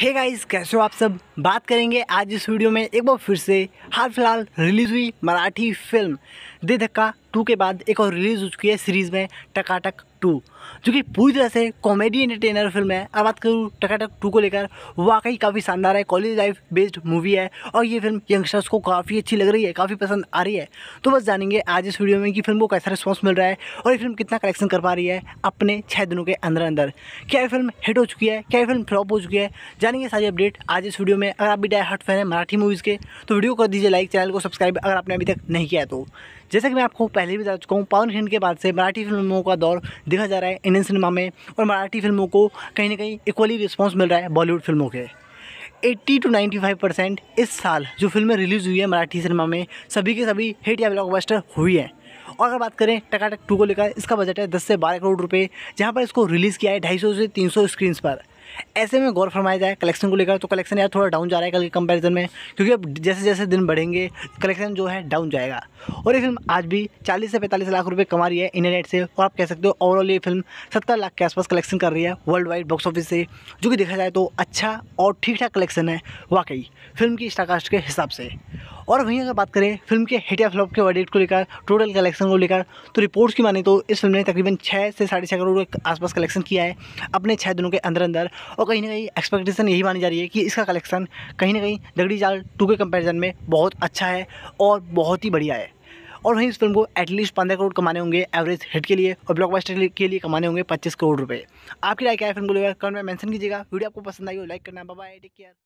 hey guys कैसे हो आप सब बात करेंगे आज इस वीडियो में एक बार फिर से हाल फिलहाल रिलीज़ हुई मराठी फिल्म दे धक्का टू के बाद एक और रिलीज़ हो चुकी है सीरीज़ में टकाटक टू जो कि पूरी तरह से कॉमेडी एंटरटेनर फिल्म है अब बात करूँ टकाटक टू को लेकर वाकई काफ़ी शानदार है कॉलेज लाइफ बेस्ड मूवी है और ये फिल्म यंगस्टर्स को काफ़ी अच्छी लग रही है काफ़ी पसंद आ रही है तो बस जानेंगे आज इस वीडियो में कि फिल्म को कैसा रिस्पॉन्स मिल रहा है और ये फिल्म कितना कलेक्शन कर पा रही है अपने छः दिनों के अंदर अंदर क्या ये फिल्म हिट हो चुकी है क्या ये फिल्म फ्लॉप हो चुकी है जानेंगे सारी अपडेट आज इस वीडियो में अगर आप भी डाय हट फैन है मराठी मूवीज़ के तो वीडियो कर दीजिए लाइक चैनल को सब्सक्राइब अगर आपने अभी तक नहीं किया तो जैसा कि मैं आपको पहले भी बता चुका हूँ पवन खेन के बाद से मराठी फिल्मों का दौर देखा जा रहा है इंडियन सिनेमा में और मराठी फिल्मों को कहीं ना कहीं इक्वली रिस्पॉन्स मिल रहा है बॉलीवुड फिल्मों के 80 टू 95 परसेंट इस साल जो फिल्में रिलीज़ हुई है मराठी सिनेमा में सभी के सभी हिट या ब्लॉकबस्टर हुई हैं और अगर बात करें टकाटक टू को लेकर इसका बजट है 10 से 12 करोड़ रुपए जहां पर इसको रिलीज़ किया है 250 से 300 स्क्रीन्स पर ऐसे में गौर फरमाया जाए कलेक्शन को लेकर तो कलेक्शन यार थोड़ा डाउन जा रहा है कल के कंपैरिजन में क्योंकि अब जैसे जैसे दिन बढ़ेंगे कलेक्शन जो है डाउन जाएगा और ये फिल्म आज भी चालीस से पैंतालीस लाख रुपये कमा रही है इंटरनेट से और आप कह सकते हो ओवरऑल ये फिल्म सत्तर लाख के आसपास कलेक्शन कर रही है वर्ल्ड वाइड बॉक्स ऑफिस से जो कि देखा जाए तो अच्छा और ठीक ठाक कलेक्शन है वाकई फिल्म की स्टाकास्ट के हिसाब से और वहीं अगर बात करें फिल्म के हिट या फ्लॉप के वर्डिट को लेकर टोटल कलेक्शन को लेकर तो रिपोर्ट्स की माने तो इस फिल्म ने तकरीबन छः से साढ़े छः करोड़ के आसपास कलेक्शन किया है अपने छः दिनों के अंदर अंदर और कहीं ना कहीं एक्सपेक्टेशन यही मानी जा रही है कि इसका कलेक्शन कहीं ना कहीं दगड़ी जाल टू के कंपेरिजन में बहुत अच्छा है और बहुत ही बढ़िया है और वहीं इस फिल्म को एटलीस्ट पंद्रह करोड़ कमाने होंगे एवरेज हिट के लिए और ब्लॉकबस्टर के लिए कमाने होंगे पच्चीस करोड़ रुपए आपकी राय क्या है फिल्म को लेकर कमेंट में मेंशन कीजिएगा वीडियो आपको पसंद आई हो लाइक करना बाय टेक केयर